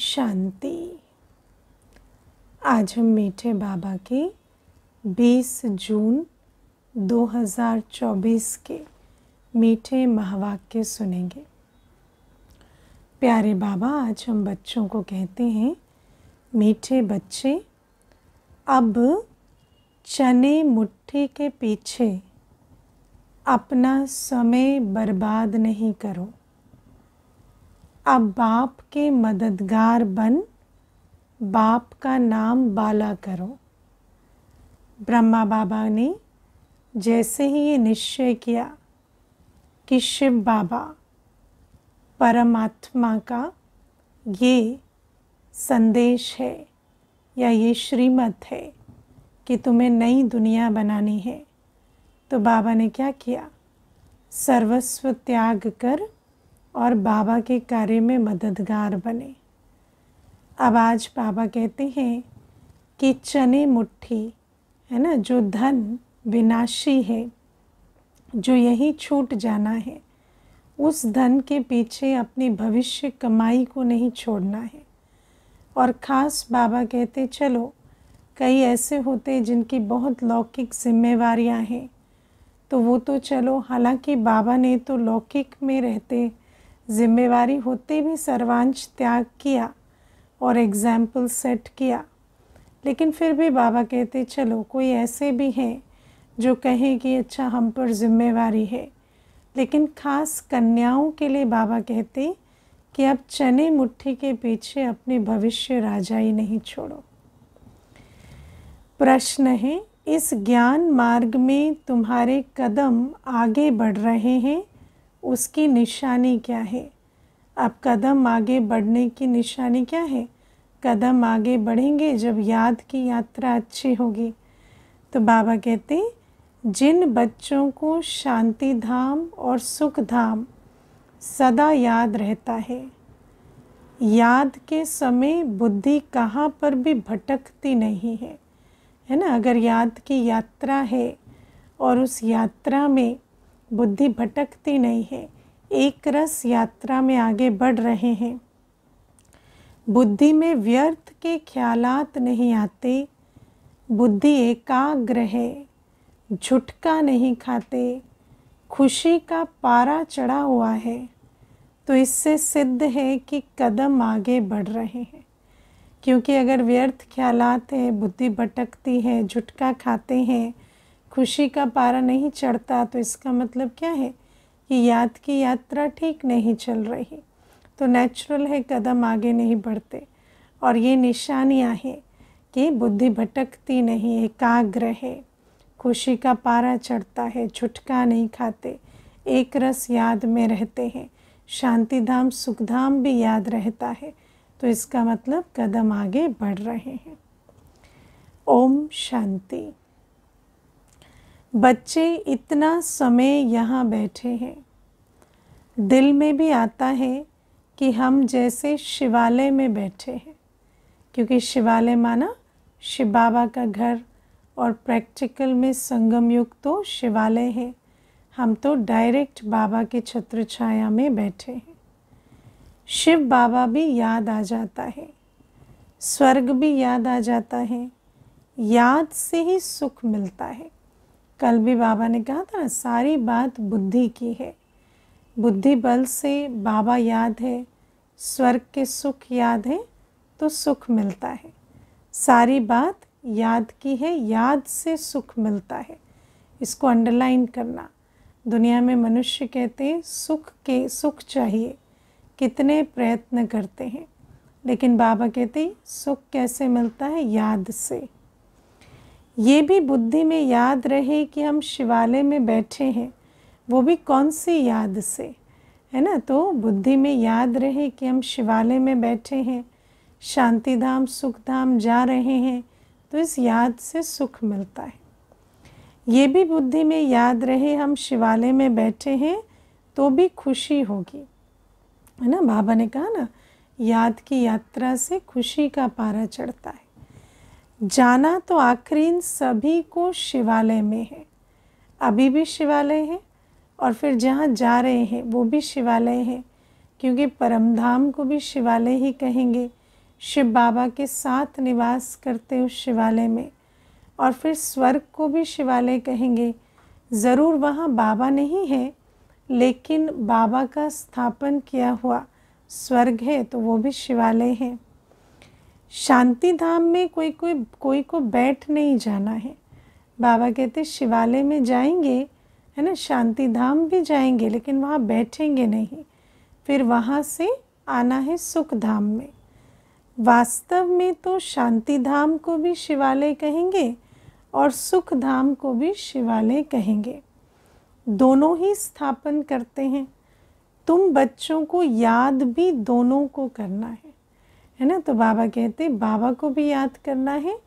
शांति आज हम मीठे बाबा के 20 जून 2024 के मीठे महावाक्य सुनेंगे प्यारे बाबा आज हम बच्चों को कहते हैं मीठे बच्चे अब चने मुट्ठी के पीछे अपना समय बर्बाद नहीं करो अब बाप के मददगार बन बाप का नाम बाला करो ब्रह्मा बाबा ने जैसे ही ये निश्चय किया कि शिव बाबा परमात्मा का ये संदेश है या ये श्रीमत है कि तुम्हें नई दुनिया बनानी है तो बाबा ने क्या किया सर्वस्व त्याग कर और बाबा के कार्य में मददगार बने अब आज बाबा कहते हैं कि चने मुट्ठी है ना जो धन विनाशी है जो यही छूट जाना है उस धन के पीछे अपनी भविष्य कमाई को नहीं छोड़ना है और ख़ास बाबा कहते चलो कई ऐसे होते जिनकी बहुत लौकिक जिम्मेवारियां हैं तो वो तो चलो हालांकि बाबा ने तो लौकिक में रहते जिम्मेवारी होते भी सर्वांश त्याग किया और एग्ज़ाम्पल सेट किया लेकिन फिर भी बाबा कहते चलो कोई ऐसे भी हैं जो कहें कि अच्छा हम पर जिम्मेवारी है लेकिन खास कन्याओं के लिए बाबा कहते कि अब चने मुट्ठी के पीछे अपने भविष्य राजाई नहीं छोड़ो प्रश्न है इस ज्ञान मार्ग में तुम्हारे कदम आगे बढ़ रहे हैं उसकी निशानी क्या है अब कदम आगे बढ़ने की निशानी क्या है कदम आगे बढ़ेंगे जब याद की यात्रा अच्छी होगी तो बाबा कहते जिन बच्चों को शांति धाम और सुख धाम सदा याद रहता है याद के समय बुद्धि कहाँ पर भी भटकती नहीं है है ना अगर याद की यात्रा है और उस यात्रा में बुद्धि भटकती नहीं है एक रस यात्रा में आगे बढ़ रहे हैं बुद्धि में व्यर्थ के ख्यालात नहीं आते बुद्धि एकाग्र है झुटका नहीं खाते खुशी का पारा चढ़ा हुआ है तो इससे सिद्ध है कि कदम आगे बढ़ रहे हैं क्योंकि अगर व्यर्थ ख्यालात हैं बुद्धि भटकती है झुटका खाते हैं खुशी का पारा नहीं चढ़ता तो इसका मतलब क्या है कि याद की यात्रा ठीक नहीं चल रही तो नेचुरल है कदम आगे नहीं बढ़ते और ये निशानियाँ हैं कि बुद्धि भटकती नहीं एकाग्र है खुशी का पारा चढ़ता है छुटका नहीं खाते एक रस याद में रहते हैं शांति धाम सुखधाम भी याद रहता है तो इसका मतलब कदम आगे बढ़ रहे हैं ओम शांति बच्चे इतना समय यहाँ बैठे हैं दिल में भी आता है कि हम जैसे शिवालय में बैठे हैं क्योंकि शिवालय माना शिव बाबा का घर और प्रैक्टिकल में संगम युग तो शिवालय है हम तो डायरेक्ट बाबा के छत्र छाया में बैठे हैं शिव बाबा भी याद आ जाता है स्वर्ग भी याद आ जाता है याद से ही सुख मिलता है कल भी बाबा ने कहा था सारी बात बुद्धि की है बुद्धि बल से बाबा याद है स्वर्ग के सुख याद है तो सुख मिलता है सारी बात याद की है याद से सुख मिलता है इसको अंडरलाइन करना दुनिया में मनुष्य कहते हैं सुख के सुख चाहिए कितने प्रयत्न करते हैं लेकिन बाबा कहते सुख कैसे मिलता है याद से ये भी बुद्धि में याद रहे कि हम शिवालय में बैठे हैं वो भी कौन सी याद से है ना तो बुद्धि में याद रहे कि हम शिवालय में बैठे हैं शांति धाम सुख धाम जा रहे हैं तो इस याद से सुख मिलता है ये भी बुद्धि में याद रहे हम शिवालय में बैठे हैं तो भी खुशी होगी है ना बाबा ने कहा ना याद की यात्रा से खुशी का पारा चढ़ता है जाना तो आखिरी सभी को शिवालय में है अभी भी शिवालय है और फिर जहाँ जा रहे हैं वो भी शिवालय है क्योंकि परमधाम को भी शिवालय ही कहेंगे शिव बाबा के साथ निवास करते उस शिवालय में और फिर स्वर्ग को भी शिवालय कहेंगे ज़रूर वहाँ बाबा नहीं है लेकिन बाबा का स्थापन किया हुआ स्वर्ग है तो वो भी शिवालय है शांति धाम में कोई कोई कोई को बैठ नहीं जाना है बाबा कहते शिवालय में जाएंगे है ना शांति धाम भी जाएंगे लेकिन वहाँ बैठेंगे नहीं फिर वहाँ से आना है सुख धाम में वास्तव में तो शांति धाम को भी शिवालय कहेंगे और सुख धाम को भी शिवालय कहेंगे दोनों ही स्थापन करते हैं तुम बच्चों को याद भी दोनों को करना है है ना तो बाबा कहते बाबा को भी याद करना है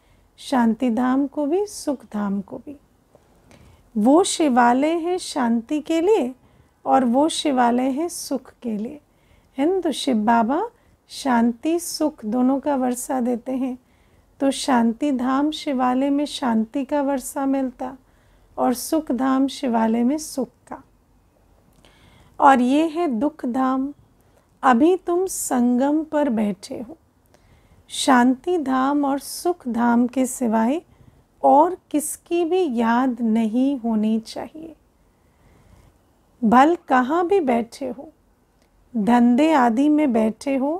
शांति धाम को भी सुख धाम को भी वो शिवालय है शांति के लिए और वो शिवालय है सुख के लिए है ना तो शिव बाबा शांति सुख दोनों का वर्षा देते हैं तो शांति धाम शिवालय में शांति का वर्षा मिलता और सुख धाम शिवालय में सुख का और ये है दुख धाम अभी तुम संगम पर बैठे हो शांति धाम और सुख धाम के सिवाय और किसकी भी याद नहीं होनी चाहिए भल कहाँ भी बैठे हो धंधे आदि में बैठे हो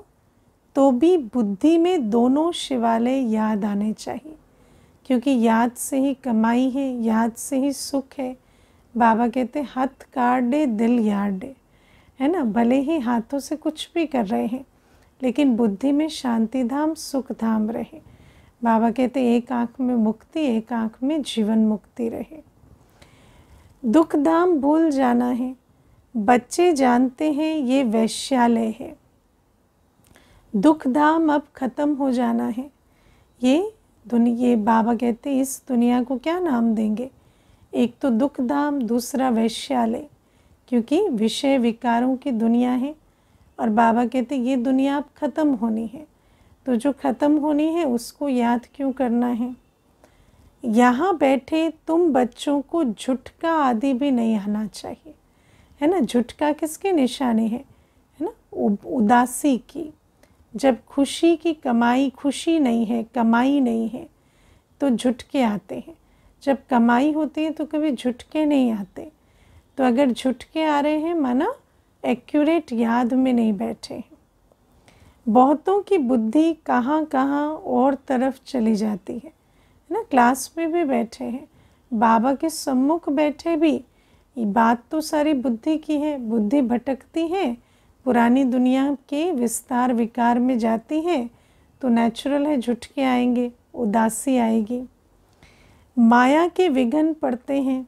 तो भी बुद्धि में दोनों शिवालय याद आने चाहिए क्योंकि याद से ही कमाई है याद से ही सुख है बाबा कहते हथ काट दे दिल यार डे है ना भले ही हाथों से कुछ भी कर रहे हैं लेकिन बुद्धि में शांति धाम सुख धाम रहे बाबा कहते एक आँख में मुक्ति एक आँख में जीवन मुक्ति रहे दुख धाम भूल जाना है बच्चे जानते हैं ये वैश्यालय है दुख धाम अब ख़त्म हो जाना है ये दुनिया ये बाबा कहते इस दुनिया को क्या नाम देंगे एक तो दुख धाम दूसरा वैश्यालय क्योंकि विषय विकारों की दुनिया है और बाबा कहते ये दुनिया अब ख़त्म होनी है तो जो ख़त्म होनी है उसको याद क्यों करना है यहाँ बैठे तुम बच्चों को झुटका आदि भी नहीं आना चाहिए है ना झुटका किसके निशाने है है ना उदासी की जब खुशी की कमाई खुशी नहीं है कमाई नहीं है तो झुटके आते हैं जब कमाई होती है तो कभी झुटके नहीं आते तो अगर झुटके आ रहे हैं माना एक्यूरेट याद में नहीं बैठे बहुतों की बुद्धि कहाँ कहाँ और तरफ चली जाती है ना क्लास में भी बैठे हैं बाबा के सम्मुख बैठे भी ये बात तो सारी बुद्धि की है बुद्धि भटकती है पुरानी दुनिया के विस्तार विकार में जाती है तो नेचुरल है झुटके आएंगे उदासी आएगी माया के विघन पड़ते हैं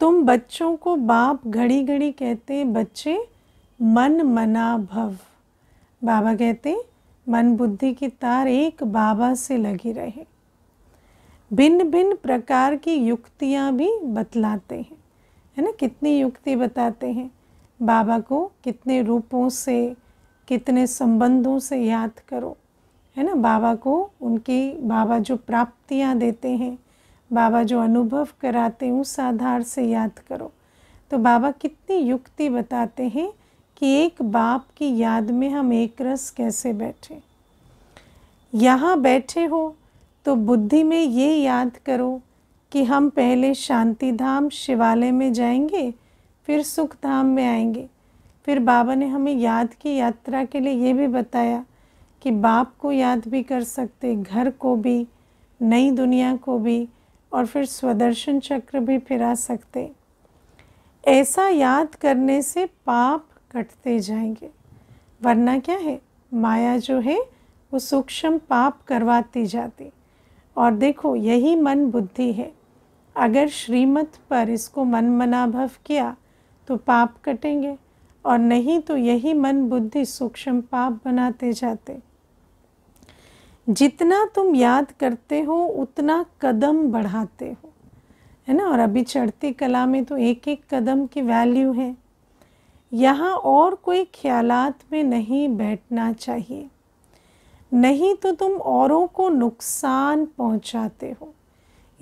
तुम बच्चों को बाप घड़ी घड़ी कहते बच्चे मन मना भव बाबा कहते मन बुद्धि की तार एक बाबा से लगी रहे भिन्न भिन्न प्रकार की युक्तियाँ भी बतलाते हैं है ना कितनी युक्ति बताते हैं बाबा को कितने रूपों से कितने संबंधों से याद करो है ना बाबा को उनकी बाबा जो प्राप्तियाँ देते हैं बाबा जो अनुभव कराते हैं उस आधार से याद करो तो बाबा कितनी युक्ति बताते हैं कि एक बाप की याद में हम एक रस कैसे बैठे यहाँ बैठे हो तो बुद्धि में ये याद करो कि हम पहले शांति धाम शिवालय में जाएंगे फिर सुख धाम में आएंगे फिर बाबा ने हमें याद की यात्रा के लिए ये भी बताया कि बाप को याद भी कर सकते घर को भी नई दुनिया को भी और फिर स्वदर्शन चक्र भी फिरा सकते ऐसा याद करने से पाप कटते जाएंगे वरना क्या है माया जो है वो सूक्ष्म पाप करवाती जाती और देखो यही मन बुद्धि है अगर श्रीमत पर इसको मन मनाभव किया तो पाप कटेंगे और नहीं तो यही मन बुद्धि सूक्ष्म पाप बनाते जाते जितना तुम याद करते हो उतना कदम बढ़ाते हो है ना और अभी चढ़ती कला में तो एक एक कदम की वैल्यू है यहाँ और कोई ख्यालात में नहीं बैठना चाहिए नहीं तो तुम औरों को नुकसान पहुँचाते हो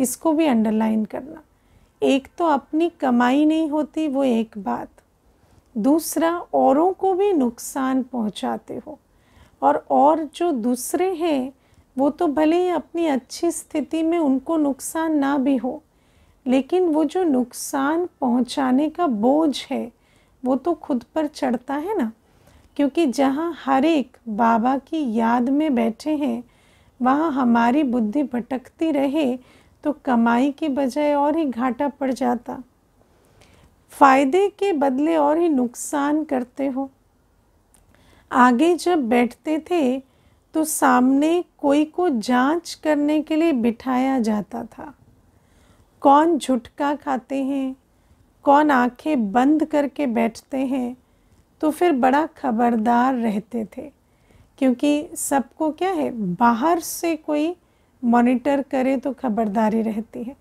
इसको भी अंडरलाइन करना एक तो अपनी कमाई नहीं होती वो एक बात दूसरा औरों को भी नुकसान पहुँचाते हो और और जो दूसरे हैं वो तो भले ही अपनी अच्छी स्थिति में उनको नुकसान ना भी हो लेकिन वो जो नुकसान पहुंचाने का बोझ है वो तो खुद पर चढ़ता है ना क्योंकि जहाँ हर एक बाबा की याद में बैठे हैं वहाँ हमारी बुद्धि भटकती रहे तो कमाई के बजाय और ही घाटा पड़ जाता फ़ायदे के बदले और ही नुकसान करते हो आगे जब बैठते थे तो सामने कोई को जांच करने के लिए बिठाया जाता था कौन झुटका खाते हैं कौन आंखें बंद करके बैठते हैं तो फिर बड़ा खबरदार रहते थे क्योंकि सबको क्या है बाहर से कोई मॉनिटर करे तो खबरदारी रहती है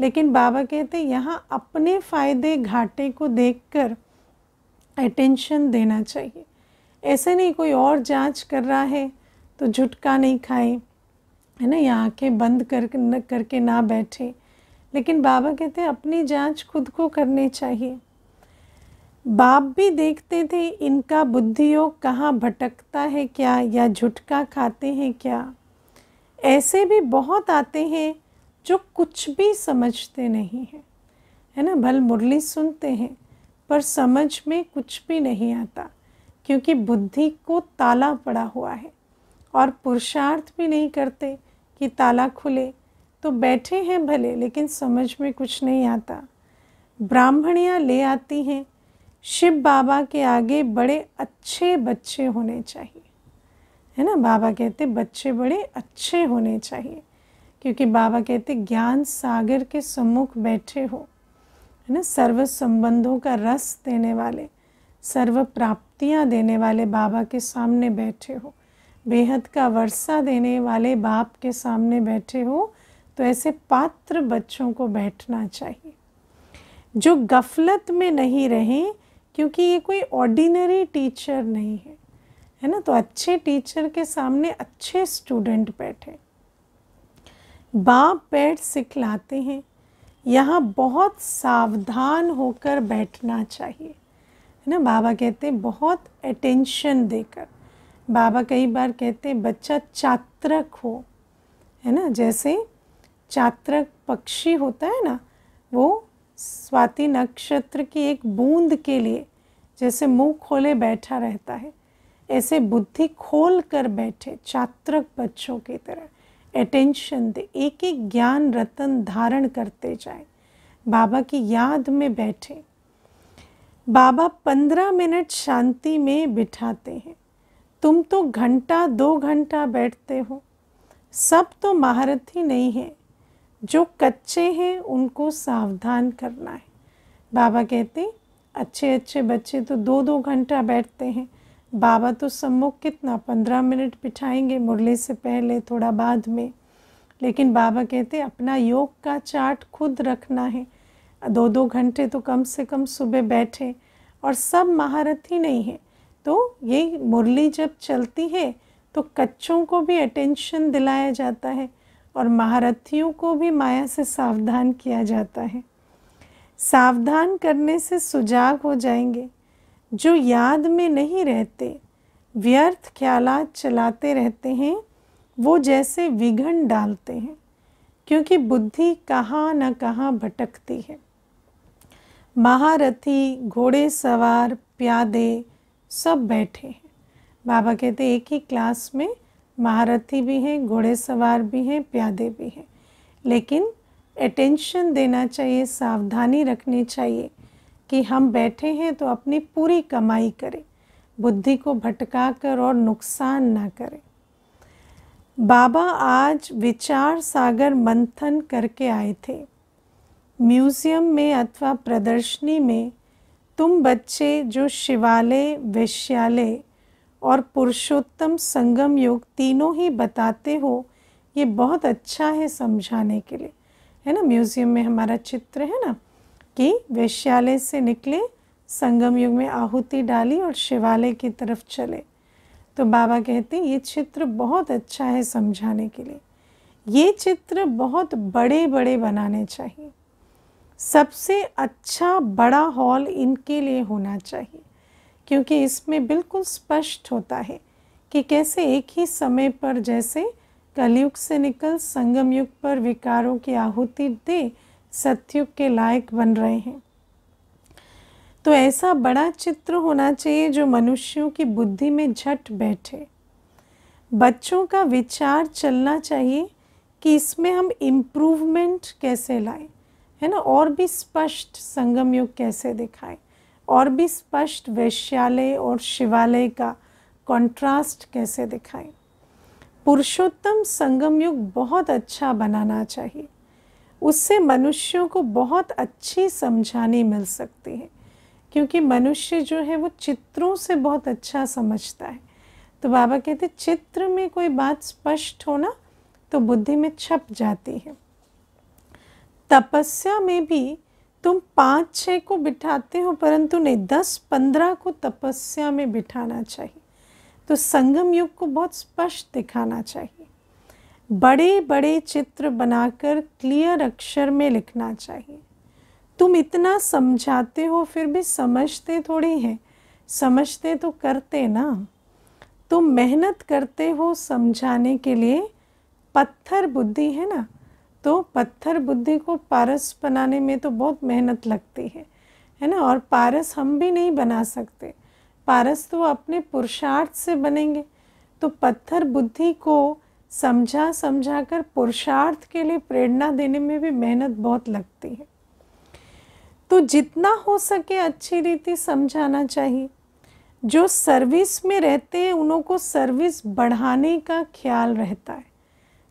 लेकिन बाबा कहते यहाँ अपने फ़ायदे घाटे को देखकर अटेंशन देना चाहिए ऐसे नहीं कोई और जांच कर रहा है तो झुटका नहीं खाएं है ना या आँखें बंद कर करके ना बैठें लेकिन बाबा कहते हैं अपनी जांच खुद को करनी चाहिए बाप भी देखते थे इनका बुद्धि योग कहाँ भटकता है क्या या झुटका खाते हैं क्या ऐसे भी बहुत आते हैं जो कुछ भी समझते नहीं हैं है ना भल मुरली सुनते हैं पर समझ में कुछ भी नहीं आता क्योंकि बुद्धि को ताला पड़ा हुआ है और पुरुषार्थ भी नहीं करते कि ताला खुले तो बैठे हैं भले लेकिन समझ में कुछ नहीं आता ब्राह्मणियाँ ले आती हैं शिव बाबा के आगे बड़े अच्छे बच्चे होने चाहिए है ना बाबा कहते बच्चे बड़े अच्छे होने चाहिए क्योंकि बाबा कहते ज्ञान सागर के सम्मुख बैठे हो है ना सर्व संबंधों का रस देने वाले सर्व प्राप्तियाँ देने वाले बाबा के सामने बैठे हो बेहद का वर्षा देने वाले बाप के सामने बैठे हो तो ऐसे पात्र बच्चों को बैठना चाहिए जो गफलत में नहीं रहें क्योंकि ये कोई ऑर्डिनरी टीचर नहीं है है ना तो अच्छे टीचर के सामने अच्छे स्टूडेंट बैठे बाप बैठ सिखलाते हैं यहाँ बहुत सावधान होकर बैठना चाहिए है ना बाबा कहते हैं बहुत अटेंशन देकर बाबा कई बार कहते हैं बच्चा चात्रक हो है ना जैसे चात्रक पक्षी होता है ना वो स्वाति नक्षत्र की एक बूंद के लिए जैसे मुंह खोले बैठा रहता है ऐसे बुद्धि खोल कर बैठे चात्रक बच्चों की तरह अटेंशन दे एक एक ज्ञान रतन धारण करते जाए बाबा की याद में बैठे बाबा पंद्रह मिनट शांति में बिठाते हैं तुम तो घंटा दो घंटा बैठते हो सब तो महारथी नहीं है जो कच्चे हैं उनको सावधान करना है बाबा कहते अच्छे अच्छे बच्चे तो दो दो घंटा बैठते हैं बाबा तो सम्मुख कितना पंद्रह मिनट बिठाएंगे मुरली से पहले थोड़ा बाद में लेकिन बाबा कहते अपना योग का चार्ट खुद रखना है दो दो घंटे तो कम से कम सुबह बैठे और सब महारथी नहीं है तो ये मुरली जब चलती है तो कच्चों को भी अटेंशन दिलाया जाता है और महारथियों को भी माया से सावधान किया जाता है सावधान करने से सुजाग हो जाएंगे जो याद में नहीं रहते व्यर्थ ख्याल चलाते रहते हैं वो जैसे विघन डालते हैं क्योंकि बुद्धि कहाँ न कहाँ भटकती है महारथी घोड़े सवार प्यादे सब बैठे हैं बाबा कहते एक ही क्लास में महारथी भी हैं घोड़े सवार भी हैं प्यादे भी हैं लेकिन अटेंशन देना चाहिए सावधानी रखनी चाहिए कि हम बैठे हैं तो अपनी पूरी कमाई करें बुद्धि को भटका कर और नुकसान ना करें बाबा आज विचार सागर मंथन करके आए थे म्यूज़ियम में अथवा प्रदर्शनी में तुम बच्चे जो शिवालय वैश्यालय और पुरुषोत्तम संगम योग तीनों ही बताते हो ये बहुत अच्छा है समझाने के लिए है ना म्यूज़ियम में हमारा चित्र है ना कि वैश्यालय से निकले संगम युग में आहुति डाली और शिवालय की तरफ चले तो बाबा कहते हैं ये चित्र बहुत अच्छा है समझाने के लिए ये चित्र बहुत बड़े बड़े बनाने चाहिए सबसे अच्छा बड़ा हॉल इनके लिए होना चाहिए क्योंकि इसमें बिल्कुल स्पष्ट होता है कि कैसे एक ही समय पर जैसे कलयुग से निकल संगम युग पर विकारों की आहुति दे सत्युग के लायक बन रहे हैं तो ऐसा बड़ा चित्र होना चाहिए जो मनुष्यों की बुद्धि में झट बैठे बच्चों का विचार चलना चाहिए कि इसमें हम इम्प्रूवमेंट कैसे लाएं है ना और भी स्पष्ट संगम युग कैसे दिखाएं और भी स्पष्ट वैश्यालय और शिवालय का कंट्रास्ट कैसे दिखाए पुरुषोत्तम संगम युग बहुत अच्छा बनाना चाहिए उससे मनुष्यों को बहुत अच्छी समझानी मिल सकती है क्योंकि मनुष्य जो है वो चित्रों से बहुत अच्छा समझता है तो बाबा कहते चित्र में कोई बात स्पष्ट होना तो बुद्धि में छप जाती है तपस्या में भी तुम पाँच छः को बिठाते हो परंतु नहीं दस पंद्रह को तपस्या में बिठाना चाहिए तो संगम युग को बहुत स्पष्ट दिखाना चाहिए बड़े बड़े चित्र बनाकर क्लियर अक्षर में लिखना चाहिए तुम इतना समझाते हो फिर भी समझते थोड़ी हैं समझते तो करते ना तुम मेहनत करते हो समझाने के लिए पत्थर बुद्धि है ना तो पत्थर बुद्धि को पारस बनाने में तो बहुत मेहनत लगती है है ना और पारस हम भी नहीं बना सकते पारस तो अपने पुरुषार्थ से बनेंगे तो पत्थर बुद्धि को समझा समझा कर पुरुषार्थ के लिए प्रेरणा देने में भी मेहनत बहुत लगती है तो जितना हो सके अच्छी रीति समझाना चाहिए जो सर्विस में रहते हैं उनको सर्विस बढ़ाने का ख्याल रहता है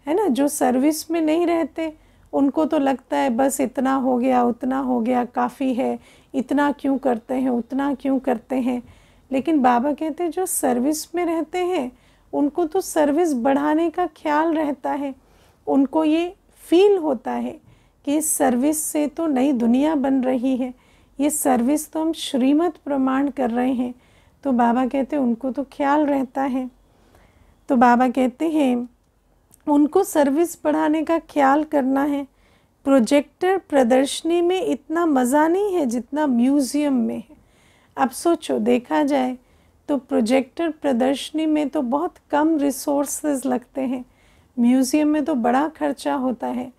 है ना जो सर्विस में नहीं रहते उनको तो लगता है बस इतना हो गया उतना हो गया काफ़ी है इतना क्यों करते हैं उतना क्यों करते हैं लेकिन बाबा कहते हैं जो सर्विस में रहते हैं उनको तो सर्विस बढ़ाने का ख्याल रहता है उनको ये फील होता है कि इस सर्विस से तो नई दुनिया बन रही है ये सर्विस तो हम श्रीमत प्रमाण कर रहे हैं तो बाबा कहते हैं उनको तो ख्याल रहता है तो बाबा कहते हैं उनको सर्विस बढ़ाने का ख्याल करना है प्रोजेक्टर प्रदर्शनी में इतना मज़ा नहीं है जितना म्यूज़ियम में है अब सोचो देखा जाए तो प्रोजेक्टर प्रदर्शनी में तो बहुत कम रिसोर्सेज लगते हैं म्यूज़ियम में तो बड़ा खर्चा होता है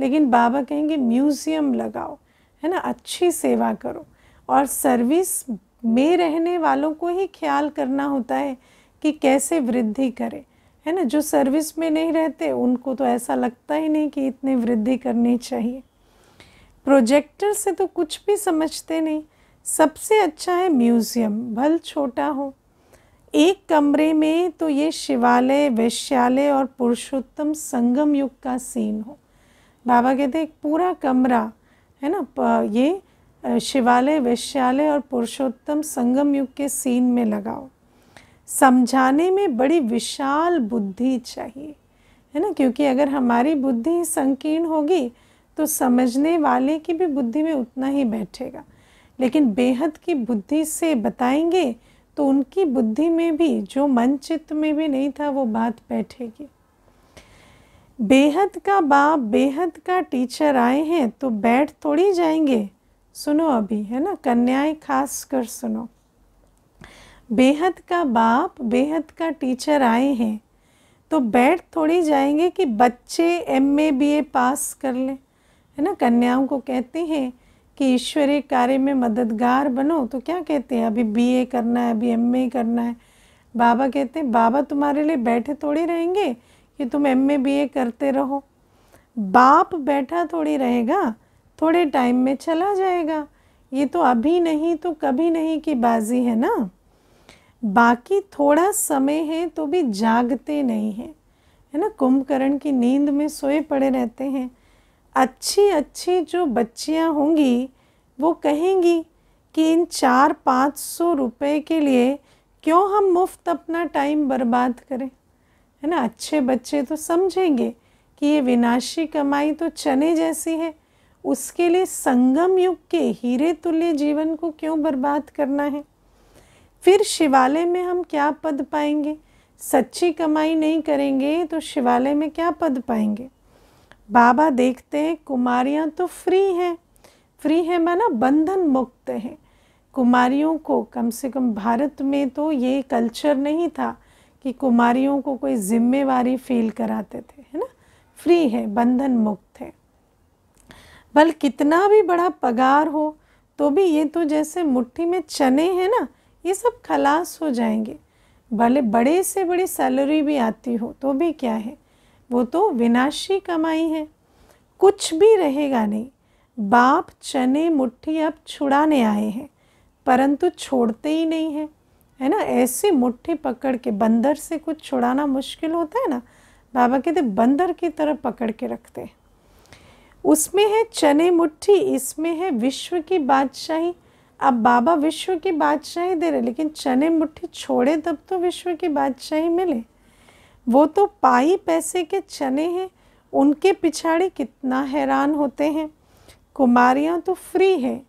लेकिन बाबा कहेंगे म्यूज़ियम लगाओ है ना अच्छी सेवा करो और सर्विस में रहने वालों को ही ख्याल करना होता है कि कैसे वृद्धि करें है ना जो सर्विस में नहीं रहते उनको तो ऐसा लगता ही नहीं कि इतनी वृद्धि करनी चाहिए प्रोजेक्टर से तो कुछ भी समझते नहीं सबसे अच्छा है म्यूज़ियम भल छोटा हो एक कमरे में तो ये शिवालय वैश्यालय और पुरुषोत्तम संगम युग का सीन हो बाबा कहते हैं पूरा कमरा है ना ये शिवालय वैश्यालय और पुरुषोत्तम संगम युग के सीन में लगाओ समझाने में बड़ी विशाल बुद्धि चाहिए है ना क्योंकि अगर हमारी बुद्धि संकीर्ण होगी तो समझने वाले की भी बुद्धि में उतना ही बैठेगा लेकिन बेहद की बुद्धि से बताएंगे तो उनकी बुद्धि में भी जो मन चित्त में भी नहीं था वो बात बैठेगी बेहद का बाप बेहद का टीचर आए हैं तो बैठ थोड़ी जाएंगे सुनो अभी है ना कन्याएं खास कर सुनो बेहद का बाप बेहद का टीचर आए हैं तो बैठ थोड़ी जाएंगे कि बच्चे एम ए बी ए पास कर लें है ना कन्याओं को कहते हैं कि ईश्वरीय कार्य में मददगार बनो तो क्या कहते हैं अभी बी ए करना है अभी एम ए करना है बाबा कहते हैं बाबा तुम्हारे लिए बैठे थोड़ी रहेंगे कि तुम एम ए बी ए करते रहो बाप बैठा थोड़ी रहेगा थोड़े टाइम में चला जाएगा ये तो अभी नहीं तो कभी नहीं की बाजी है ना बाकी थोड़ा समय है तो भी जागते नहीं हैं है ना कुंभकर्ण की नींद में सोए पड़े रहते हैं अच्छी अच्छी जो बच्चियां होंगी वो कहेंगी कि इन चार पाँच सौ रुपये के लिए क्यों हम मुफ्त अपना टाइम बर्बाद करें है ना अच्छे बच्चे तो समझेंगे कि ये विनाशी कमाई तो चने जैसी है उसके लिए संगम युग के हीरे तुल्य जीवन को क्यों बर्बाद करना है फिर शिवालय में हम क्या पद पाएंगे सच्ची कमाई नहीं करेंगे तो शिवालय में क्या पद पाएंगे बाबा देखते हैं कुमारियाँ तो फ्री हैं फ्री है माना बंधन मुक्त हैं कुमारियों को कम से कम भारत में तो ये कल्चर नहीं था कि कुमारियों को कोई जिम्मेवारी फील कराते थे है ना फ्री है बंधन मुक्त है बल कितना भी बड़ा पगार हो तो भी ये तो जैसे मुट्ठी में चने हैं ना ये सब खलास हो जाएंगे भले बड़े से बड़ी सैलरी भी आती हो तो भी क्या है वो तो विनाशी कमाई है कुछ भी रहेगा नहीं बाप चने मुट्ठी अब छुड़ाने आए हैं परंतु छोड़ते ही नहीं है है ना ऐसी मुट्ठी पकड़ के बंदर से कुछ छुड़ाना मुश्किल होता है ना बाबा कहते बंदर की तरह पकड़ के रखते हैं उसमें है चने मुट्ठी इसमें है विश्व की बादशाही अब बाबा विश्व की बादशाही दे रहे लेकिन चने मुट्ठी छोड़े तब तो विश्व की बादशाही मिले वो तो पाई पैसे के चने हैं उनके पिछाड़ी कितना हैरान होते हैं कुमारियाँ तो फ्री हैं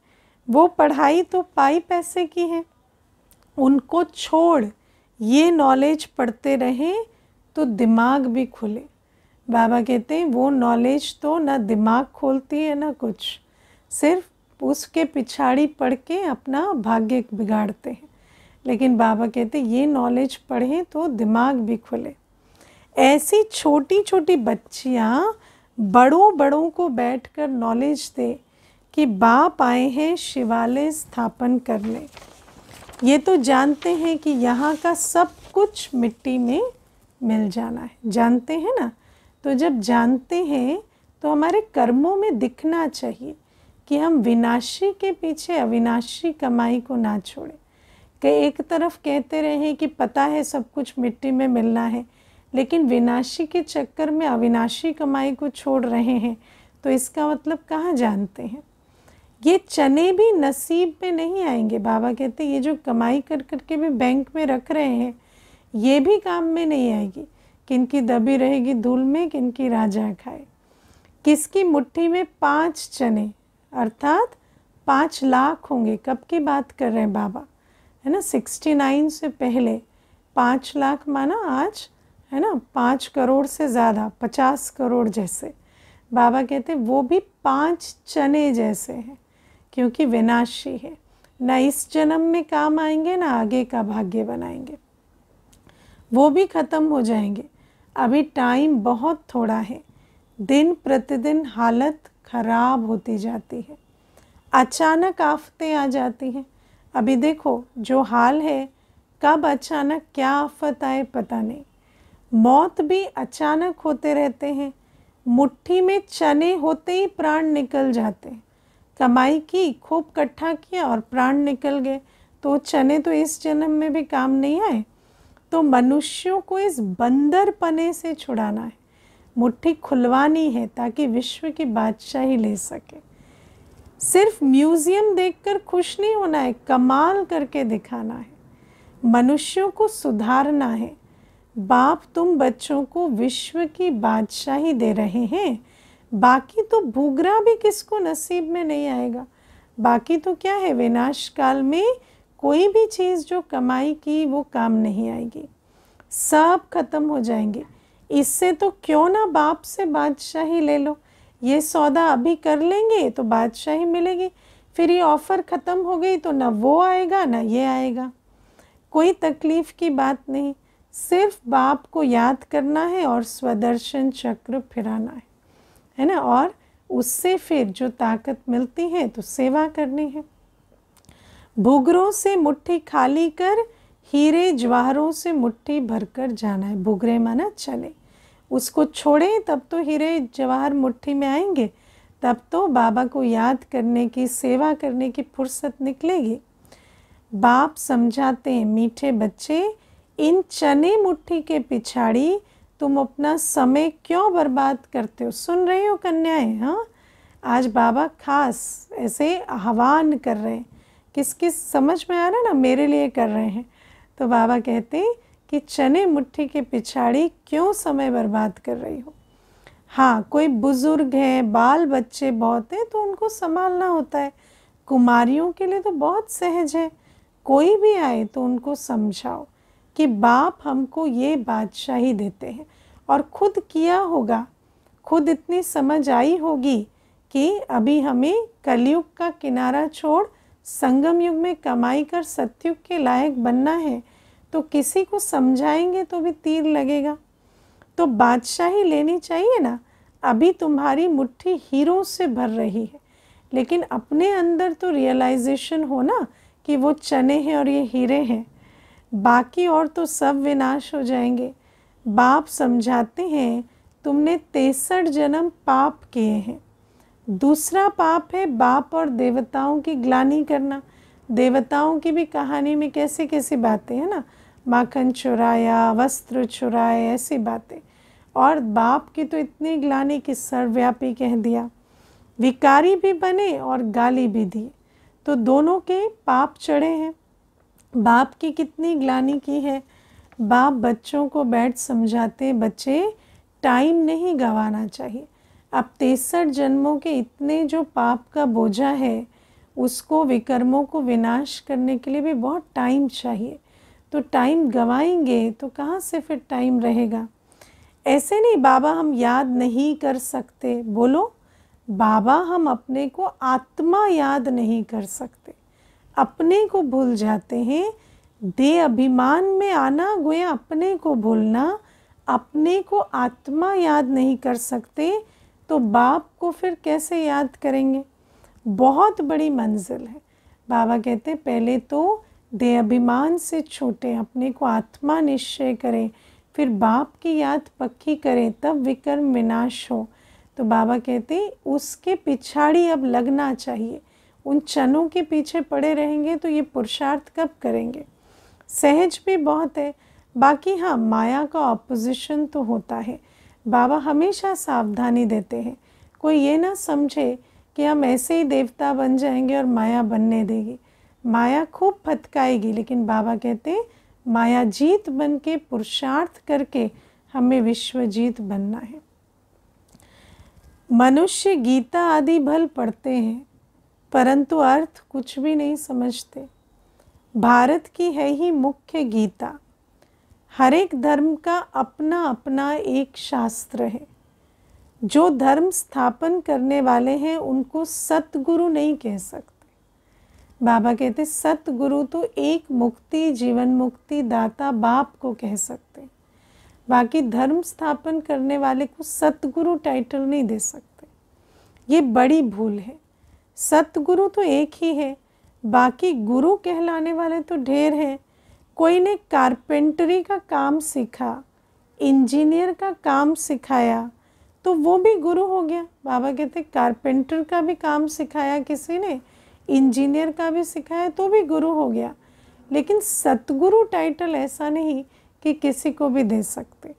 वो पढ़ाई तो पाई पैसे की है उनको छोड़ ये नॉलेज पढ़ते रहें तो दिमाग भी खुले बाबा कहते हैं वो नॉलेज तो ना दिमाग खोलती है ना कुछ सिर्फ उसके पिछाड़ी पढ़ के अपना भाग्य बिगाड़ते हैं लेकिन बाबा कहते ये नॉलेज पढ़ें तो दिमाग भी खुले ऐसी छोटी छोटी बच्चियाँ बड़ों बड़ों को बैठकर नॉलेज दे कि बाप आए हैं शिवालय स्थापन करने ये तो जानते हैं कि यहाँ का सब कुछ मिट्टी में मिल जाना है जानते हैं ना तो जब जानते हैं तो हमारे कर्मों में दिखना चाहिए कि हम विनाशी के पीछे अविनाशी कमाई को ना छोड़ें कि एक तरफ कहते रहे कि पता है सब कुछ मिट्टी में मिलना है लेकिन विनाशी के चक्कर में अविनाशी कमाई को छोड़ रहे हैं तो इसका मतलब कहाँ जानते हैं ये चने भी नसीब में नहीं आएंगे बाबा कहते ये जो कमाई कर कर के भी बैंक में रख रहे हैं ये भी काम में नहीं आएगी किनकी दबी रहेगी धूल में किनकी राजा खाए किसकी मुट्ठी में पांच चने अर्थात पाँच लाख होंगे कब की बात कर रहे हैं बाबा है ना सिक्सटी नाइन से पहले पाँच लाख माना आज है ना पाँच करोड़ से ज़्यादा पचास करोड़ जैसे बाबा कहते वो भी पाँच चने जैसे हैं क्योंकि विनाशी है ना इस जन्म में काम आएंगे ना आगे का भाग्य बनाएंगे वो भी ख़त्म हो जाएंगे अभी टाइम बहुत थोड़ा है दिन प्रतिदिन हालत खराब होती जाती है अचानक आफतें आ जाती हैं अभी देखो जो हाल है कब अचानक क्या आफत आए पता नहीं मौत भी अचानक होते रहते हैं मुट्ठी में चने होते ही प्राण निकल जाते हैं कमाई की खूब इकट्ठा किया और प्राण निकल गए तो चने तो इस जन्म में भी काम नहीं आए तो मनुष्यों को इस बंदर पने से छुड़ाना है मुट्ठी खुलवानी है ताकि विश्व की बादशाही ले सके सिर्फ म्यूज़ियम देखकर खुश नहीं होना है कमाल करके दिखाना है मनुष्यों को सुधारना है बाप तुम बच्चों को विश्व की बादशाही दे रहे हैं बाकी तो भूगरा भी किसको नसीब में नहीं आएगा बाकी तो क्या है विनाश काल में कोई भी चीज़ जो कमाई की वो काम नहीं आएगी सब खत्म हो जाएंगे इससे तो क्यों ना बाप से बादशाही ले लो ये सौदा अभी कर लेंगे तो बादशाही मिलेगी फिर ये ऑफ़र ख़त्म हो गई तो ना वो आएगा ना ये आएगा कोई तकलीफ़ की बात नहीं सिर्फ बाप को याद करना है और स्वदर्शन चक्र फिराना है है ना और उससे फिर जो ताकत मिलती है तो सेवा करनी है भूगरों से मुट्ठी खाली कर हीरे जवाहरों से मुट्ठी भरकर जाना है भुगरे माना चले उसको छोड़ें तब तो हीरे जवाहर मुट्ठी में आएंगे तब तो बाबा को याद करने की सेवा करने की फुर्सत निकलेगी बाप समझाते हैं मीठे बच्चे इन चने मुट्ठी के पिछाड़ी तुम अपना समय क्यों बर्बाद करते हो सुन रही हो कन्याएं हाँ आज बाबा खास ऐसे आह्वान कर रहे हैं किस किस समझ में आ रहा है ना मेरे लिए कर रहे हैं तो बाबा कहते हैं कि चने मुट्ठी के पिछाड़ी क्यों समय बर्बाद कर रही हो हाँ कोई बुज़ुर्ग हैं बाल बच्चे बहुत हैं तो उनको संभालना होता है कुमारियों के लिए तो बहुत सहज है कोई भी आए तो उनको समझाओ कि बाप हमको ये बादशाही देते हैं और खुद किया होगा खुद इतनी समझ आई होगी कि अभी हमें कलयुग का किनारा छोड़ संगम युग में कमाई कर सत्युग के लायक बनना है तो किसी को समझाएंगे तो भी तीर लगेगा तो बादशाही लेनी चाहिए ना अभी तुम्हारी मुट्ठी हीरो से भर रही है लेकिन अपने अंदर तो रियलाइजेशन हो ना कि वो चने हैं और ये हीरे हैं बाकी और तो सब विनाश हो जाएंगे बाप समझाते हैं तुमने तेसठ जन्म पाप किए हैं दूसरा पाप है बाप और देवताओं की ग्लानी करना देवताओं की भी कहानी में कैसे कैसी बातें हैं ना माखन चुराया वस्त्र चुराए ऐसी बातें और बाप की तो इतनी ग्लानी कि सर्वव्यापी कह दिया विकारी भी बने और गाली भी दिए तो दोनों के पाप चढ़े हैं बाप की कितनी ग्लानी की है बाप बच्चों को बैठ समझाते बच्चे टाइम नहीं गंवाना चाहिए अब तिरसठ जन्मों के इतने जो पाप का बोझा है उसको विकर्मों को विनाश करने के लिए भी बहुत टाइम चाहिए तो टाइम गंवाएंगे तो कहाँ से फिर टाइम रहेगा ऐसे नहीं बाबा हम याद नहीं कर सकते बोलो बाबा हम अपने को आत्मा याद नहीं कर सकते अपने को भूल जाते हैं दे अभिमान में आना गोया अपने को भूलना अपने को आत्मा याद नहीं कर सकते तो बाप को फिर कैसे याद करेंगे बहुत बड़ी मंजिल है बाबा कहते हैं पहले तो दे अभिमान से छूटें अपने को आत्मा निश्चय करें फिर बाप की याद पक्की करें तब विकर्म विनाश हो तो बाबा कहते हैं उसके पिछाड़ी अब लगना चाहिए उन चनों के पीछे पड़े रहेंगे तो ये पुरुषार्थ कब करेंगे सहज भी बहुत है बाकी हाँ माया का ऑपोजिशन तो होता है बाबा हमेशा सावधानी देते हैं कोई ये ना समझे कि हम ऐसे ही देवता बन जाएंगे और माया बनने देगी माया खूब फतकाएगी लेकिन बाबा कहते हैं माया जीत बन के पुरुषार्थ करके हमें विश्वजीत बनना है मनुष्य गीता आदि भल पढ़ते हैं परंतु अर्थ कुछ भी नहीं समझते भारत की है ही मुख्य गीता हर एक धर्म का अपना अपना एक शास्त्र है जो धर्म स्थापन करने वाले हैं उनको सतगुरु नहीं कह सकते बाबा कहते सतगुरु तो एक मुक्ति जीवन मुक्ति दाता बाप को कह सकते बाकी धर्म स्थापन करने वाले को सतगुरु टाइटल नहीं दे सकते ये बड़ी भूल है सतगुरु तो एक ही है बाकी गुरु कहलाने वाले तो ढेर हैं कोई ने कारपेंटरी का काम सीखा इंजीनियर का काम सिखाया तो वो भी गुरु हो गया बाबा कहते कारपेंटर का भी काम सिखाया किसी ने इंजीनियर का भी सिखाया तो भी गुरु हो गया लेकिन सतगुरु टाइटल ऐसा नहीं कि किसी को भी दे सकते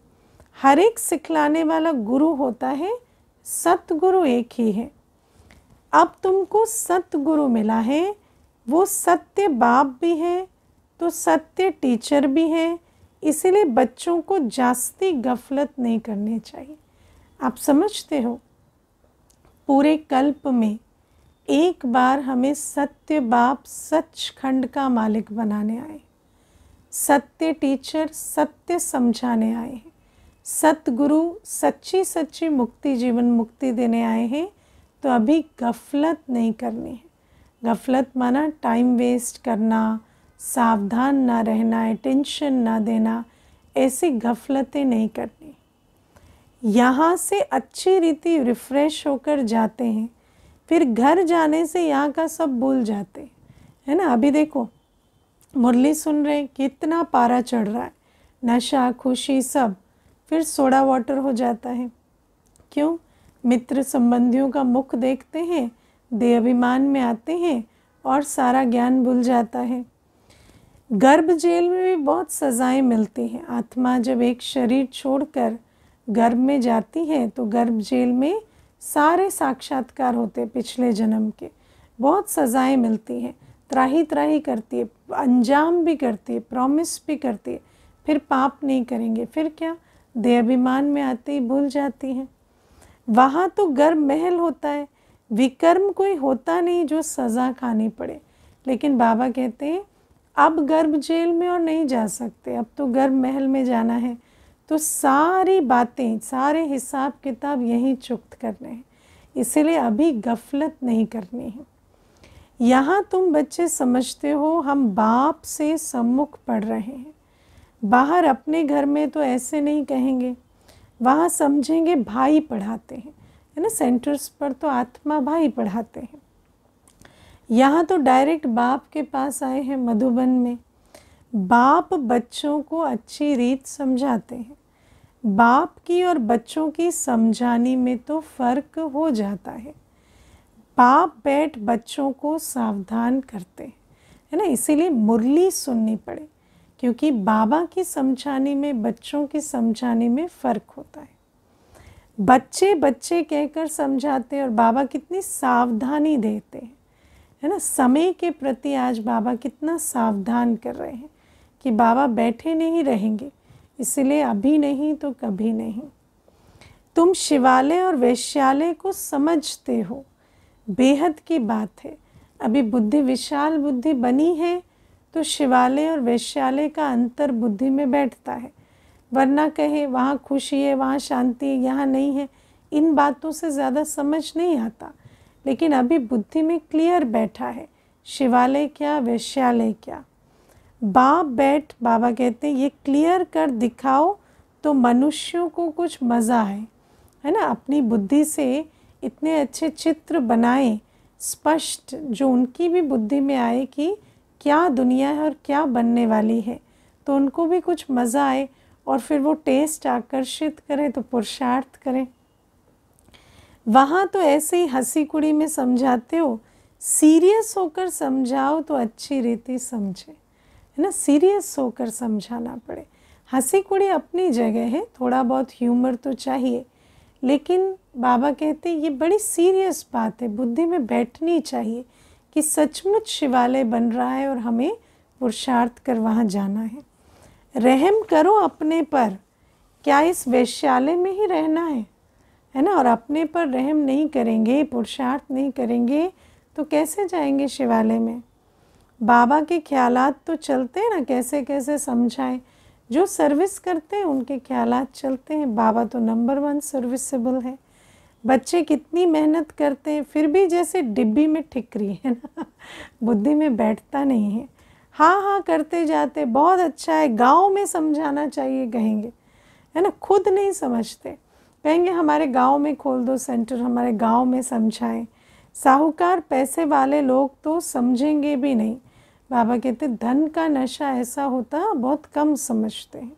हर एक सिखलाने वाला गुरु होता है सतगुरु एक ही है अब तुमको सतगुरु मिला है वो सत्य बाप भी है तो सत्य टीचर भी हैं इसलिए बच्चों को जास्ती गफलत नहीं करनी चाहिए आप समझते हो पूरे कल्प में एक बार हमें सत्य बाप सच खंड का मालिक बनाने आए सत्य टीचर सत्य समझाने आए हैं सतगुरु सच्ची सच्ची मुक्ति जीवन मुक्ति देने आए हैं तो अभी गफलत नहीं करनी है गफलत माना टाइम वेस्ट करना सावधान ना रहना है टेंशन ना देना ऐसी गफलतें नहीं करनी यहाँ से अच्छी रीति रिफ़्रेश होकर जाते हैं फिर घर जाने से यहाँ का सब भूल जाते है ना अभी देखो मुरली सुन रहे कितना पारा चढ़ रहा है नशा खुशी सब फिर सोडा वाटर हो जाता है क्यों मित्र संबंधियों का मुख देखते हैं देह अभिमान में आते हैं और सारा ज्ञान भूल जाता है गर्भ जेल में भी बहुत सज़ाएं मिलती हैं आत्मा जब एक शरीर छोड़कर गर्भ में जाती है तो गर्भ जेल में सारे साक्षात्कार होते हैं पिछले जन्म के बहुत सज़ाएं मिलती हैं त्राही त्राही करती है अंजाम भी करती है प्रॉमिस भी करती है फिर पाप नहीं करेंगे फिर क्या देहाभिमान अभिमान में आते ही भूल जाती हैं वहाँ तो गर्भ महल होता है विकर्म कोई होता नहीं जो सज़ा खानी पड़े लेकिन बाबा कहते हैं अब गर्भ जेल में और नहीं जा सकते अब तो गर्भ महल में जाना है तो सारी बातें सारे हिसाब किताब यहीं चुक्त करने हैं इसीलिए अभी गफलत नहीं करनी है यहाँ तुम बच्चे समझते हो हम बाप से सम्मुख पढ़ रहे हैं बाहर अपने घर में तो ऐसे नहीं कहेंगे वहाँ समझेंगे भाई पढ़ाते हैं है ना सेंटर्स पर तो आत्मा भाई पढ़ाते हैं यहाँ तो डायरेक्ट बाप के पास आए हैं मधुबन में बाप बच्चों को अच्छी रीत समझाते हैं बाप की और बच्चों की समझाने में तो फ़र्क हो जाता है बाप बैठ बच्चों को सावधान करते हैं है ना इसीलिए मुरली सुननी पड़े क्योंकि बाबा की समझाने में बच्चों की समझाने में फ़र्क होता है बच्चे बच्चे कहकर समझाते हैं और बाबा कितनी सावधानी देते हैं है ना समय के प्रति आज बाबा कितना सावधान कर रहे हैं कि बाबा बैठे नहीं रहेंगे इसलिए अभी नहीं तो कभी नहीं तुम शिवालय और वैश्यालय को समझते हो बेहद की बात है अभी बुद्धि विशाल बुद्धि बनी है तो शिवालय और वैश्यालय का अंतर बुद्धि में बैठता है वरना कहे वहाँ खुशी है वहाँ शांति यहाँ नहीं है इन बातों से ज़्यादा समझ नहीं आता लेकिन अभी बुद्धि में क्लियर बैठा है शिवालय क्या वैश्यालय क्या बाप बैठ बाबा कहते हैं ये क्लियर कर दिखाओ तो मनुष्यों को कुछ मज़ा आए है ना अपनी बुद्धि से इतने अच्छे चित्र बनाए स्पष्ट जो उनकी भी बुद्धि में आए कि क्या दुनिया है और क्या बनने वाली है तो उनको भी कुछ मज़ा आए और फिर वो टेस्ट आकर्षित करें तो पुरुषार्थ करें वहाँ तो ऐसे ही हंसी कुड़ी में समझाते हो सीरियस होकर समझाओ तो अच्छी रीति समझे है ना सीरियस होकर समझाना पड़े हंसी कुड़ी अपनी जगह है थोड़ा बहुत ह्यूमर तो चाहिए लेकिन बाबा कहते ये बड़ी सीरियस बात है बुद्धि में बैठनी चाहिए कि सचमुच शिवालय बन रहा है और हमें पुरुषार्थ कर वहाँ जाना है रहम करो अपने पर क्या इस वैश्यालय में ही रहना है है ना और अपने पर रहम नहीं करेंगे पुरुषार्थ नहीं करेंगे तो कैसे जाएंगे शिवालय में बाबा के ख्याल तो चलते हैं ना कैसे कैसे समझाएं जो सर्विस करते हैं उनके ख्याल चलते हैं बाबा तो नंबर वन सर्विसेबल है बच्चे कितनी मेहनत करते हैं फिर भी जैसे डिब्बी में ठिकरी है ना बुद्धि में बैठता नहीं है हाँ हाँ करते जाते बहुत अच्छा है गांव में समझाना चाहिए कहेंगे है ना खुद नहीं समझते कहेंगे हमारे गांव में खोल दो सेंटर हमारे गांव में समझाएं साहूकार पैसे वाले लोग तो समझेंगे भी नहीं बाबा कहते धन का नशा ऐसा होता बहुत कम समझते हैं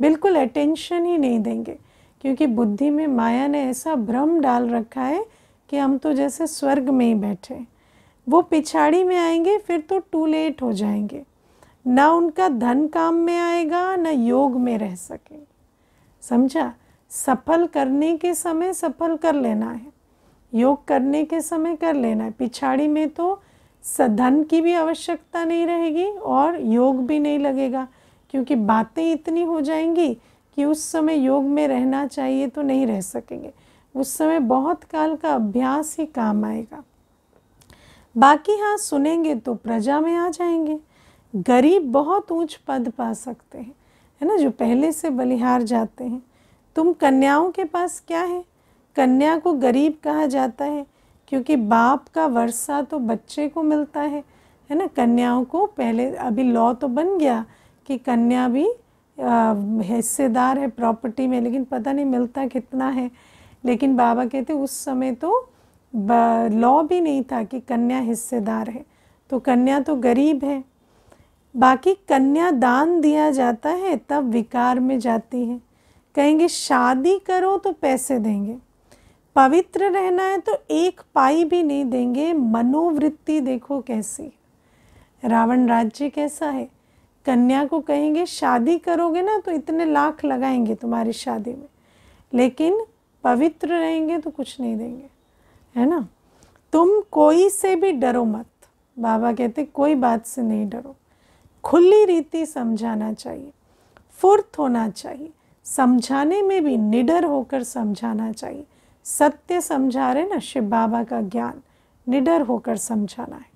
बिल्कुल अटेंशन ही नहीं देंगे क्योंकि बुद्धि में माया ने ऐसा भ्रम डाल रखा है कि हम तो जैसे स्वर्ग में ही बैठे वो पिछाड़ी में आएंगे फिर तो टू लेट हो जाएंगे ना उनका धन काम में आएगा ना योग में रह सकेंगे समझा सफल करने के समय सफल कर लेना है योग करने के समय कर लेना है पिछाड़ी में तो धन की भी आवश्यकता नहीं रहेगी और योग भी नहीं लगेगा क्योंकि बातें इतनी हो जाएंगी कि उस समय योग में रहना चाहिए तो नहीं रह सकेंगे उस समय बहुत काल का अभ्यास ही काम आएगा बाकी हाँ सुनेंगे तो प्रजा में आ जाएंगे गरीब बहुत ऊंच पद पा सकते हैं है ना जो पहले से बलिहार जाते हैं तुम कन्याओं के पास क्या है कन्या को गरीब कहा जाता है क्योंकि बाप का वर्षा तो बच्चे को मिलता है है ना कन्याओं को पहले अभी लॉ तो बन गया कि कन्या भी हिस्सेदार है प्रॉपर्टी में लेकिन पता नहीं मिलता कितना है लेकिन बाबा कहते उस समय तो लॉ भी नहीं था कि कन्या हिस्सेदार है तो कन्या तो गरीब है बाकी कन्या दान दिया जाता है तब विकार में जाती है कहेंगे शादी करो तो पैसे देंगे पवित्र रहना है तो एक पाई भी नहीं देंगे मनोवृत्ति देखो कैसी रावण राज्य कैसा है कन्या को कहेंगे शादी करोगे ना तो इतने लाख लगाएंगे तुम्हारी शादी में लेकिन पवित्र रहेंगे तो कुछ नहीं देंगे है ना तुम कोई से भी डरो मत बाबा कहते कोई बात से नहीं डरो खुली रीति समझाना चाहिए फुर्त होना चाहिए समझाने में भी निडर होकर समझाना चाहिए सत्य समझा रहे ना शिव बाबा का ज्ञान निडर होकर समझाना है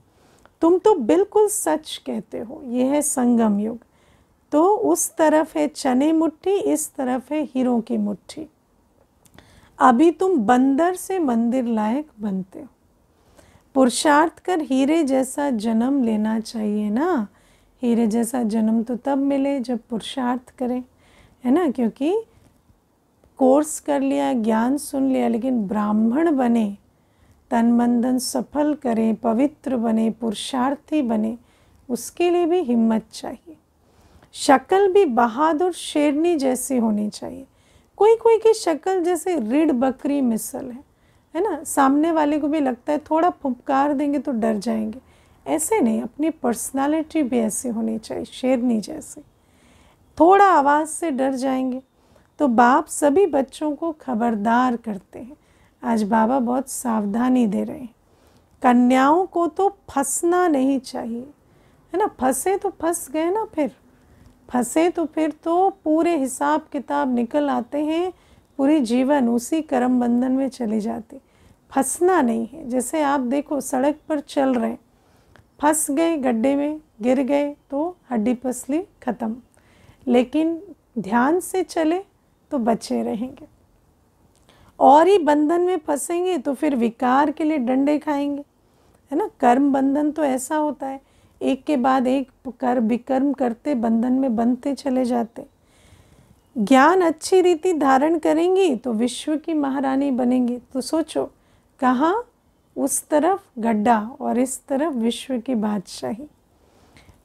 तुम तो बिल्कुल सच कहते हो यह है संगम युग तो उस तरफ है चने मुट्ठी इस तरफ है हीरों की मुट्ठी अभी तुम बंदर से मंदिर लायक बनते हो पुरुषार्थ कर हीरे जैसा जन्म लेना चाहिए ना हीरे जैसा जन्म तो तब मिले जब पुरुषार्थ करें है ना क्योंकि कोर्स कर लिया ज्ञान सुन लिया लेकिन ब्राह्मण बने तन बंधन सफल करें पवित्र बने पुरुषार्थी बने उसके लिए भी हिम्मत चाहिए शक्ल भी बहादुर शेरनी जैसी होनी चाहिए कोई कोई की शक्ल जैसे रीढ़ बकरी मिसल है है ना सामने वाले को भी लगता है थोड़ा फुपकार देंगे तो डर जाएंगे ऐसे नहीं अपनी पर्सनालिटी भी ऐसी होनी चाहिए शेरनी जैसी थोड़ा आवाज़ से डर जाएंगे तो बाप सभी बच्चों को खबरदार करते हैं आज बाबा बहुत सावधानी दे रहे हैं कन्याओं को तो फंसना नहीं चाहिए है ना फंसे तो फंस गए ना फिर फंसे तो फिर तो पूरे हिसाब किताब निकल आते हैं पूरे जीवन उसी कर्म बंधन में चले जाते फंसना नहीं है जैसे आप देखो सड़क पर चल रहे फंस गए गड्ढे में गिर गए तो हड्डी पसली ख़त्म लेकिन ध्यान से चले तो बचे रहेंगे और ही बंधन में फंसेंगे तो फिर विकार के लिए डंडे खाएंगे है ना कर्म बंधन तो ऐसा होता है एक के बाद एक कर विकर्म करते बंधन में बनते चले जाते ज्ञान अच्छी रीति धारण करेंगी तो विश्व की महारानी बनेंगी तो सोचो कहाँ उस तरफ गड्ढा और इस तरफ विश्व की बादशाही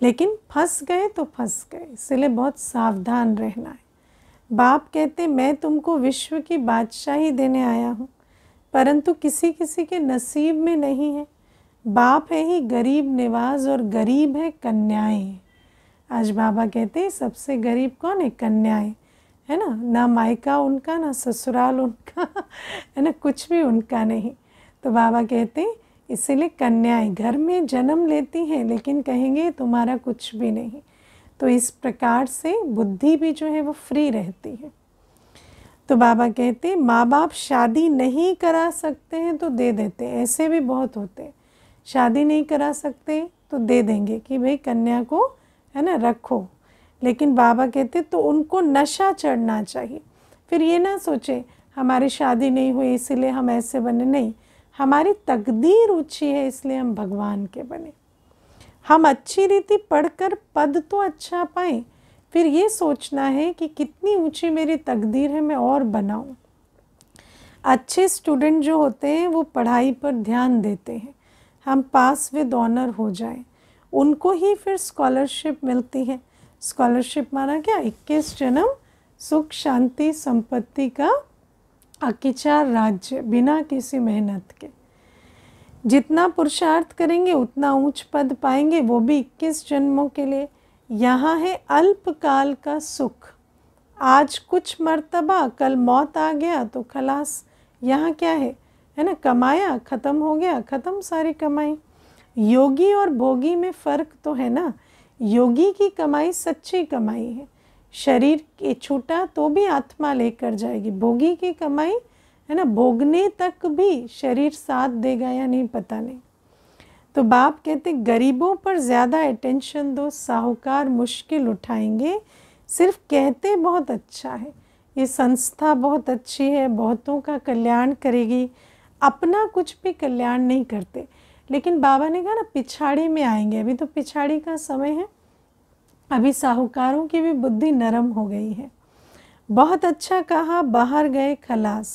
लेकिन फंस गए तो फंस गए इसलिए बहुत सावधान रहना है बाप कहते मैं तुमको विश्व की बादशाही देने आया हूँ परंतु किसी किसी के नसीब में नहीं है बाप है ही गरीब निवास और गरीब है कन्याएं आज बाबा कहते हैं सबसे गरीब कौन है कन्याएं है ना ना मायका उनका ना ससुराल उनका है ना कुछ भी उनका नहीं तो बाबा कहते हैं इसीलिए कन्याएं घर में जन्म लेती हैं लेकिन कहेंगे तुम्हारा कुछ भी नहीं तो इस प्रकार से बुद्धि भी जो है वो फ्री रहती है तो बाबा कहते माँ बाप शादी नहीं करा सकते हैं तो दे देते ऐसे भी बहुत होते हैं शादी नहीं करा सकते तो दे देंगे कि भाई कन्या को है ना रखो लेकिन बाबा कहते तो उनको नशा चढ़ना चाहिए फिर ये ना सोचे हमारी शादी नहीं हुई इसीलिए हम ऐसे बने नहीं हमारी तकदीर ऊँची है इसलिए हम भगवान के बने हम अच्छी रीति पढ़कर पद तो अच्छा पाएँ फिर ये सोचना है कि कितनी ऊंची मेरी तकदीर है मैं और बनाऊँ अच्छे स्टूडेंट जो होते हैं वो पढ़ाई पर ध्यान देते हैं हम पास विद ऑनर हो जाएं उनको ही फिर स्कॉलरशिप मिलती है स्कॉलरशिप माना क्या इक्कीस जन्म सुख शांति संपत्ति का अकिचार राज्य बिना किसी मेहनत के जितना पुरुषार्थ करेंगे उतना ऊंच पद पाएंगे वो भी इक्कीस जन्मों के लिए यहाँ है अल्पकाल का सुख आज कुछ मर्तबा कल मौत आ गया तो खलास यहाँ क्या है है ना कमाया ख़त्म हो गया ख़त्म सारी कमाई योगी और भोगी में फ़र्क तो है ना योगी की कमाई सच्ची कमाई है शरीर के छूटा तो भी आत्मा लेकर जाएगी भोगी की कमाई है ना भोगने तक भी शरीर साथ देगा या नहीं पता नहीं तो बाप कहते गरीबों पर ज़्यादा अटेंशन दो साहूकार मुश्किल उठाएंगे सिर्फ कहते बहुत अच्छा है ये संस्था बहुत अच्छी है बहुतों का कल्याण करेगी अपना कुछ भी कल्याण नहीं करते लेकिन बाबा ने कहा ना पिछाड़ी में आएंगे अभी तो पिछाड़ी का समय है अभी साहूकारों की भी बुद्धि नरम हो गई है बहुत अच्छा कहा बाहर गए खलास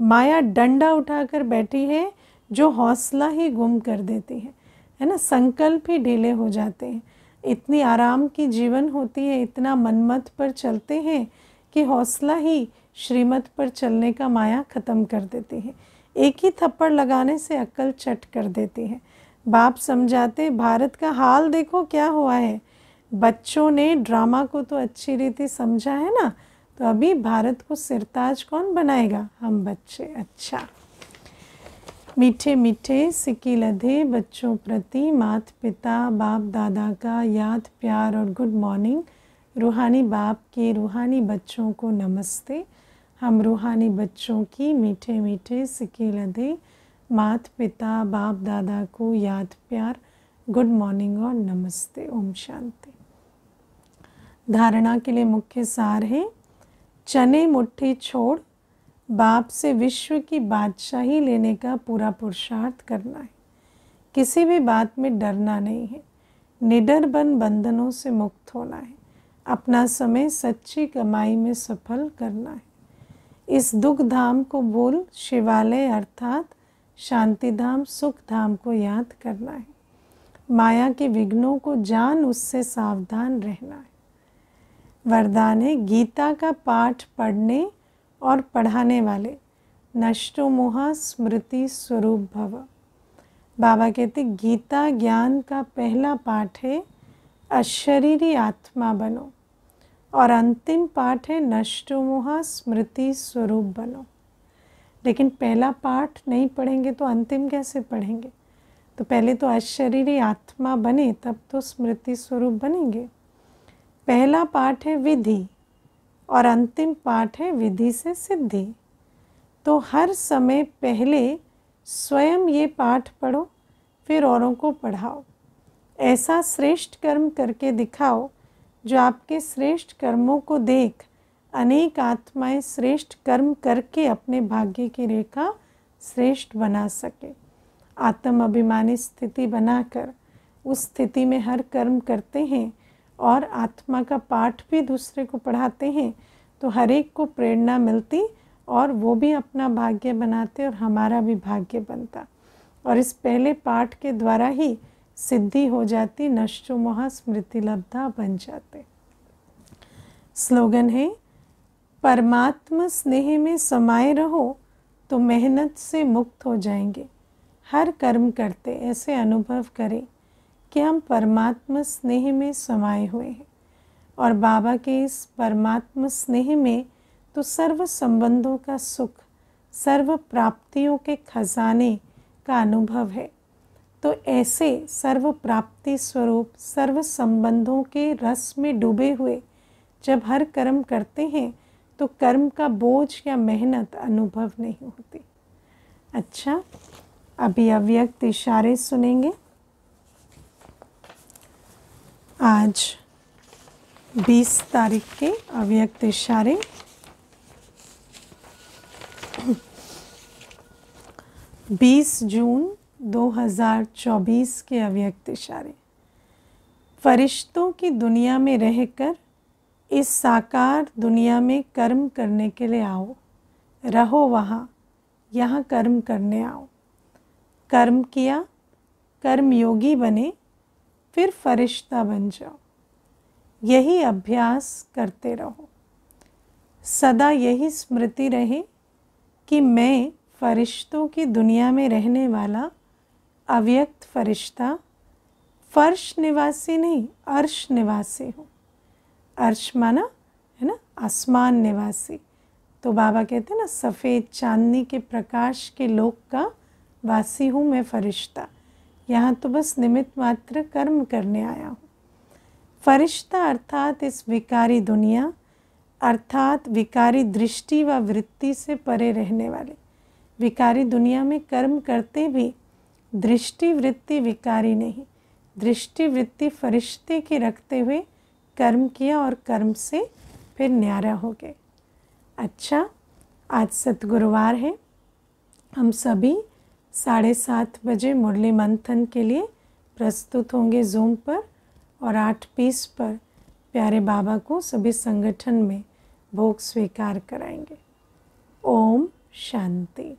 माया डंडा उठाकर बैठी है जो हौसला ही गुम कर देती है है ना संकल्प ही ढीले हो जाते हैं इतनी आराम की जीवन होती है इतना मनमत पर चलते हैं कि हौसला ही श्रीमत पर चलने का माया ख़त्म कर देती है एक ही थप्पड़ लगाने से अक्ल चट कर देती है बाप समझाते भारत का हाल देखो क्या हुआ है बच्चों ने ड्रामा को तो अच्छी रीति समझा है ना तो अभी भारत को सिरताज कौन बनाएगा हम बच्चे अच्छा मीठे मीठे सिक्की लधे बच्चों प्रति मात पिता बाप दादा का याद प्यार और गुड मॉर्निंग रूहानी बाप के रूहानी बच्चों को नमस्ते हम रूहानी बच्चों की मीठे मीठे सिक्की लधे मात पिता बाप दादा को याद प्यार गुड मॉर्निंग और नमस्ते ओम शांति धारणा के लिए मुख्य सार है चने मुट्ठी छोड़ बाप से विश्व की बादशाही लेने का पूरा पुरुषार्थ करना है किसी भी बात में डरना नहीं है निडर बन बंधनों से मुक्त होना है अपना समय सच्ची कमाई में सफल करना है इस दुख धाम को भूल शिवालय अर्थात शांति धाम सुख धाम को याद करना है माया के विघ्नों को जान उससे सावधान रहना है वरदा ने गीता का पाठ पढ़ने और पढ़ाने वाले नष्टो मोहा स्मृति स्वरूप भव बाबा कहते गीता ज्ञान का पहला पाठ है अशरीरी आत्मा बनो और अंतिम पाठ है नष्टो मोहा स्मृति स्वरूप बनो लेकिन पहला पाठ नहीं पढ़ेंगे तो अंतिम कैसे पढ़ेंगे तो पहले तो अशरीरी आत्मा बने तब तो स्मृति स्वरूप बनेंगे पहला पाठ है विधि और अंतिम पाठ है विधि से सिद्धि तो हर समय पहले स्वयं ये पाठ पढ़ो फिर औरों को पढ़ाओ ऐसा श्रेष्ठ कर्म करके दिखाओ जो आपके श्रेष्ठ कर्मों को देख अनेक आत्माएं श्रेष्ठ कर्म करके अपने भाग्य की रेखा श्रेष्ठ बना सके आत्म अभिमानी स्थिति बनाकर उस स्थिति में हर कर्म करते हैं और आत्मा का पाठ भी दूसरे को पढ़ाते हैं तो हर एक को प्रेरणा मिलती और वो भी अपना भाग्य बनाते और हमारा भी भाग्य बनता और इस पहले पाठ के द्वारा ही सिद्धि हो जाती नश्चो मोहा स्मृति लब्धा बन जाते स्लोगन है परमात्म स्नेह में समाये रहो तो मेहनत से मुक्त हो जाएंगे हर कर्म करते ऐसे अनुभव करें कि हम परमात्मा स्नेह में समाये हुए हैं और बाबा के इस परमात्मा स्नेह में तो सर्व संबंधों का सुख सर्व प्राप्तियों के खजाने का अनुभव है तो ऐसे सर्व प्राप्ति स्वरूप सर्व संबंधों के रस में डूबे हुए जब हर कर्म करते हैं तो कर्म का बोझ या मेहनत अनुभव नहीं होती अच्छा अभी अव्यक्त इशारे सुनेंगे आज 20 तारीख के अव्यक्त इशारे बीस जून 2024 के अव्यक्त इशारे फरिश्तों की दुनिया में रहकर इस साकार दुनिया में कर्म करने के लिए आओ रहो वहाँ यहाँ कर्म करने आओ कर्म किया कर्म योगी बने फिर फरिश्ता बन जाओ यही अभ्यास करते रहो सदा यही स्मृति रहे कि मैं फरिश्तों की दुनिया में रहने वाला अव्यक्त फरिश्ता फर्श निवासी नहीं अर्श निवासी हूँ अर्श माना है ना आसमान निवासी तो बाबा कहते हैं ना सफ़ेद चांदनी के प्रकाश के लोक का वासी हूँ मैं फरिश्ता यहाँ तो बस निमित्त मात्र कर्म करने आया हूँ फरिश्ता अर्थात इस विकारी दुनिया अर्थात विकारी दृष्टि व वृत्ति से परे रहने वाले विकारी दुनिया में कर्म करते भी दृष्टि वृत्ति विकारी नहीं दृष्टि वृत्ति फरिश्ते की रखते हुए कर्म किया और कर्म से फिर न्यारा हो गए अच्छा आज सतगुरुवार है हम सभी साढ़े सात बजे मुरली मंथन के लिए प्रस्तुत होंगे जूम पर और आठ पीस पर प्यारे बाबा को सभी संगठन में भोग स्वीकार कराएंगे ओम शांति